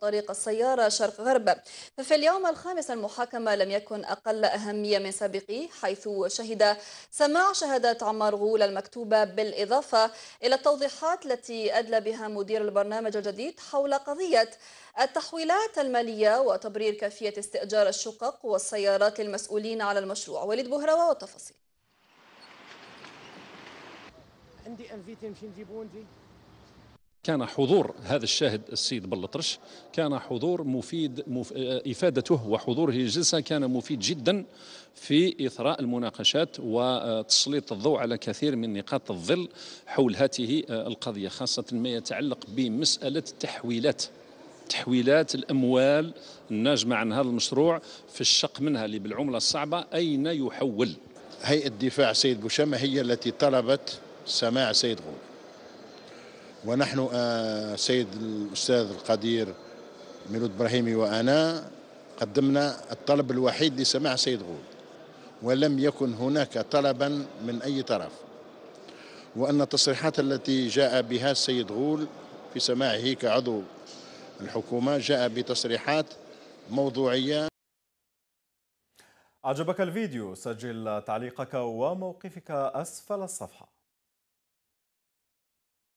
طريق السيارة شرق غرب ففي اليوم الخامس المحاكمة لم يكن أقل أهمية من سابقه حيث شهد سماع شهادة عمار غول المكتوبة بالإضافة إلى التوضيحات التي أدلى بها مدير البرنامج الجديد حول قضية التحويلات المالية وتبرير كيفية استئجار الشقق والسيارات للمسؤولين على المشروع وليد بهروة والتفاصيل عندي كان حضور هذا الشاهد السيد بلطرش كان حضور مفيد مف... افادته وحضوره الجلسه كان مفيد جدا في اثراء المناقشات وتسليط الضوء على كثير من نقاط الظل حول هذه القضيه خاصه ما يتعلق بمساله التحويلات تحويلات الاموال الناجمه عن هذا المشروع في الشق منها اللي بالعمله الصعبه اين يحول هيئه الدفاع سيد بوشامه هي التي طلبت سماع سيد غول ونحن آه، سيد الأستاذ القدير ميلود إبراهيمي وأنا قدمنا الطلب الوحيد لسماع سيد غول ولم يكن هناك طلبا من أي طرف وأن التصريحات التي جاء بها السيد غول في سماعه كعضو الحكومة جاء بتصريحات موضوعية أعجبك الفيديو سجل تعليقك وموقفك أسفل الصفحة